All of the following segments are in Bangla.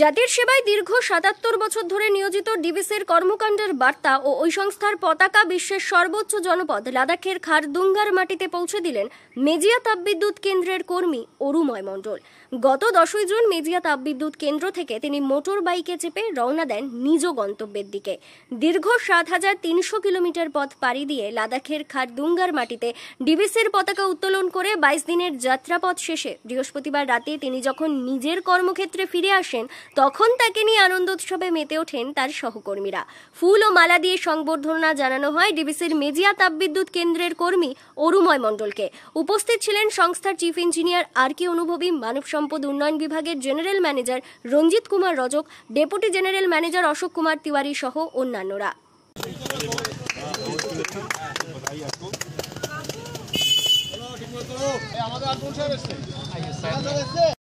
জাতির সেবায় দীর্ঘ সাতাত্তর বছর ধরে নিয়োজিত ডিবিসির কর্মকাণ্ডের বার্তা ও ওই সংস্থার পতাকা বিশ্বের সর্বোচ্চ জনপদ লাদাখের খারদুঙ্গার মাটিতে পৌঁছে দিলেন মেজিয়া তাপবিদ্যুৎ কেন্দ্রের কর্মী অরুময় মণ্ডল গত দশই জুন মেজিয়া তাপবিদ্যুৎ কেন্দ্র থেকে তিনি মোটর বাইকে চেপে রওনা দেন নিজ গন্তব্যের দিকে দীর্ঘ সাত হাজার তিনশো কিলোমিটার পথ পাড়ি দিয়ে লাদাখের খারদুঙ্গার মাটিতে ডিবিসির পতাকা উত্তোলন করে বাইশ দিনের যাত্রাপথ শেষে বৃহস্পতিবার রাতে তিনি যখন নিজের কর্মক্ষেত্রে ফিরে আসেন তখন তাকে নিয়ে আনন্দ উৎসবে মেতে ওঠেন তার সহকর্মীরা ফুল ও মালা দিয়ে সংবর্ধনা জানানো হয় ডিবিসির মেজিয়া তাপবিদ্যুৎ কেন্দ্রের কর্মী অরুময় মণ্ডলকে উপস্থিত ছিলেন সংস্থার চিফ ইঞ্জিনিয়ার আর কে অনুভবী মানব সম্পদ উন্নয়ন বিভাগের general manager Ranjit Kumar Rajak deputy general manager Ashok Kumar Tiwari সহ অন্যান্যরা আমাদের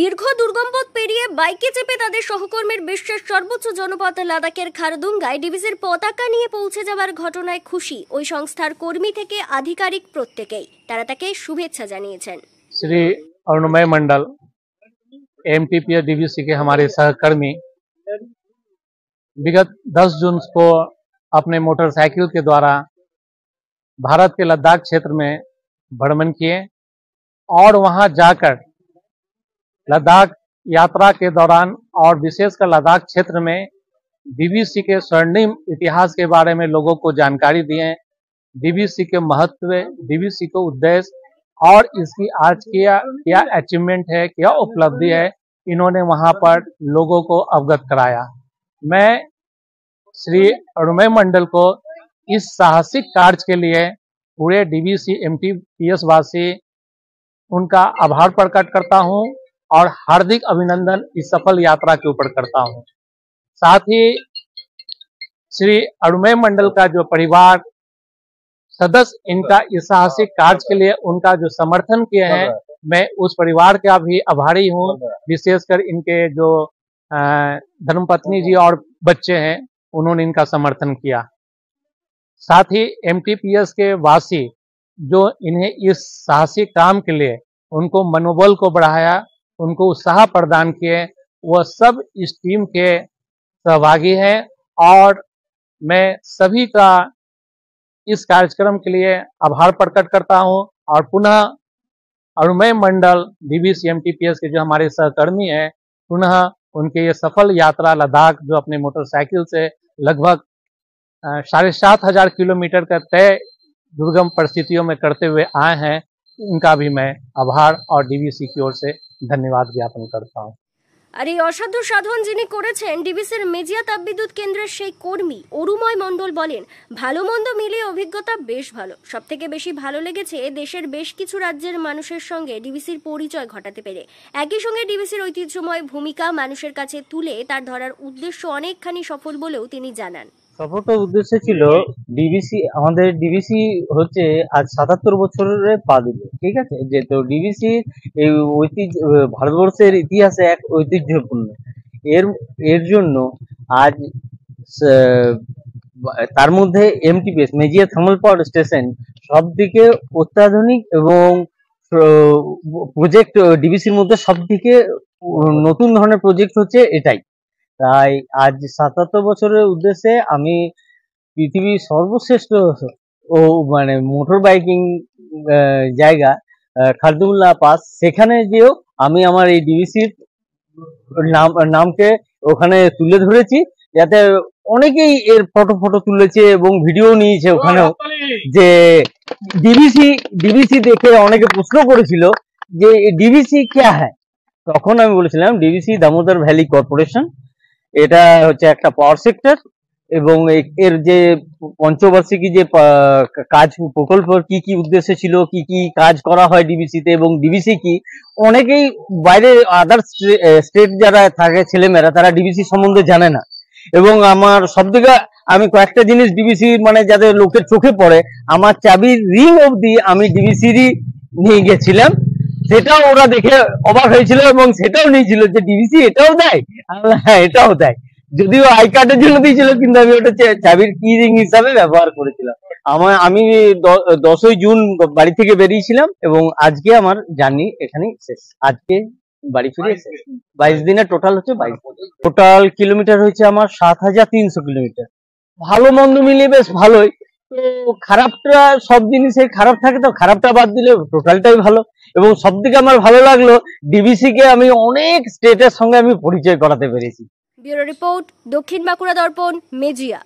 দীর্ঘ দুর্গম পথ পেরিয়ে বাইকে চেপে তাদের সহকর্মীর বিশ্বের সর্বোচ্চ জনপদ লাদাখের খারদুঙ্গায় ডিভিসের পতাকা নিয়ে পৌঁছে যাওয়ার ঘটনায় খুশি ওই সংস্থার কর্মী থেকে আধিকারিক প্রত্যেকেই তারা তাকে শুভেচ্ছা জানিয়েছেন Shri Arunmoy Mondal MPP T P কে আমাদের সহকর্মী বিগত विगत 10 जून को अपने কে দ্বারা द्वारा भारत के लद्दाख क्षेत्र में भ्रमण किए और वहां लद्दाख यात्रा के दौरान और विशेषकर लद्दाख क्षेत्र में बीबीसी के स्वर्णिम इतिहास के बारे में लोगों को जानकारी दिए बीबीसी के महत्व बीबीसी के उद्देश्य और इसकी आज क्या क्या अचीवमेंट है क्या उपलब्धि है इन्होंने वहां पर लोगों को अवगत कराया मैं श्री अरुमय मंडल को इस साहसिक कार्य के लिए पूरे डीबीसी एमटीपीएस वासी उनका आभार प्रकट करता हूं और हार्दिक अभिनंदन इस सफल यात्रा के ऊपर करता हूं साथ ही श्री अरुमय मंडल का जो परिवार सदस्य इनका इस साहसिक कार्य के लिए उनका जो समर्थन किए हैं मैं उस परिवार का भी आभारी हूँ विशेषकर इनके जो धर्मपत्नी जी और बच्चे हैं उन्होंने इनका समर्थन किया साथ ही एम के वासी जो इन्हें इस साहसिक काम के लिए उनको मनोबल को बढ़ाया उनको उत्साह प्रदान किए वह सब इस टीम के सहभागी हैं और मैं सभी का इस कार्यक्रम के लिए आभार प्रकट करता हूं और पुनः अरुमय मंडल डीबीसी के जो हमारे सहकर्मी हैं पुनः उनके ये सफल यात्रा लद्दाख जो अपने मोटरसाइकिल से लगभग साढ़े सात हजार किलोमीटर का तय दुर्गम परिस्थितियों में करते हुए आए हैं इनका भी मैं आभार और डीबीसी की ओर से ধন্যবাদ জ্ঞাপন करता আর এই অসাধ্য সাধন যিনি করেছেন ডিবিসির মেজিয়া তাপবিদ্যুৎ কেন্দ্রের সেই কর্মী অরুময় মণ্ডল বলেন ভালো মন্দ মিলিয়ে অভিজ্ঞতা বেশ ভালো সব থেকে বেশি ভালো লেগেছে দেশের বেশ কিছু রাজ্যের মানুষের সঙ্গে ডিবিসির পরিচয় ঘটাতে পেরে একই সঙ্গে ডিবিসির ঐতিহ্যময় ভূমিকা মানুষের কাছে তুলে তার ধরার উদ্দেশ্য অনেকখানি সফল বলেও তিনি জানান সফরটার উদ্দেশ্য ছিল ডিবিসি আমাদের ডিবিসি হচ্ছে আজ সাতাত্তর বছরে পা দিল ঠিক আছে যে তো ডিবিসি এই ঐতিহ্য ভারতবর্ষের ইতিহাসে এক ঐতিহ্যপূর্ণ এর এর জন্য আজ তার মধ্যে MTPS Mejia thermal power station সব দিকে অত্যাধুনিক এবং প্রজেক্ট ডিবিসির মধ্যে সব দিকে নতুন ধরনের প্রজেক্ট হচ্ছে এটাই তাই আজ সাতাত্তর বছরের উদ্দেশ্যে আমি পৃথিবীর সর্বশ্রেষ্ঠ ও মানে মোটর বাইকিং জায়গা খারদুল্লাহ পাস সেখানে গিয়েও আমি আমার এই ডিভিসির নাম নামকে ওখানে তুলে ধরেছি যাতে অনেকেই এর ফটো ফটো তুলেছে এবং ভিডিও নিয়েছে ওখানেও যে ডিবিসি ডিবিসি দেখে অনেকে প্রশ্ন করেছিল যে ডিবিসি ক্যা হ্যাঁ তখন আমি বলেছিলাম ডিবিসি দামোদর ভ্যালি কর্পোরেশন এটা হচ্ছে একটা পাওয়ার সেক্টর এবং এর যে পঞ্চবার্ষিকী যে কাজ প্রকল্প কি কি উদ্দেশ্যে ছিল কি কি কাজ করা হয় ডিবিসিতে এবং ডিবিসি কি অনেকেই বাইরে আদার স্টেট যারা থাকে ছেলেমেয়েরা তারা ডিবিসি সম্বন্ধে জানে না এবং আমার সবথেকে আমি কয়েকটা জিনিস ডিবিসি মানে যাদের লোকের চোখে পড়ে আমার চাবির রিং অবধি আমি ডিবিসিরই নিয়ে গেছিলাম সেটাও ওরা দেখে অবাক হয়েছিল এবং সেটাও নিয়েছিল যে ডিবিসি এটাও দেয় হ্যাঁ এটাও দেয় যদিও আই কার্ডের জন্য দিয়েছিল কিন্তু আমি ওটা চাবির কি রিং হিসাবে ব্যবহার করেছিলাম আমার আমি দশই জুন বাড়ি থেকে বেরিয়েছিলাম এবং আজকে আমার জার্নি এখানেই শেষ আজকে বাড়ি ফিরে এসে বাইশ দিনে টোটাল হচ্ছে বাইশ টোটাল কিলোমিটার হয়েছে আমার সাত হাজার তিনশো কিলোমিটার ভালো মন্দ মিলিয়ে বেশ ভালোই তো খারাপটা সব জিনিসের খারাপ থাকে তো খারাপটা বাদ দিলে টোটালটাই ভালো এবং সব থেকে আমার ভালো লাগলো ডিবিসি কে আমি অনেক স্টেটের সঙ্গে আমি পরিচয় করাতে পেরেছি ব্যুরো রিপোর্ট দক্ষিণ বাঁকুড়া দর্পণ মেজিয়া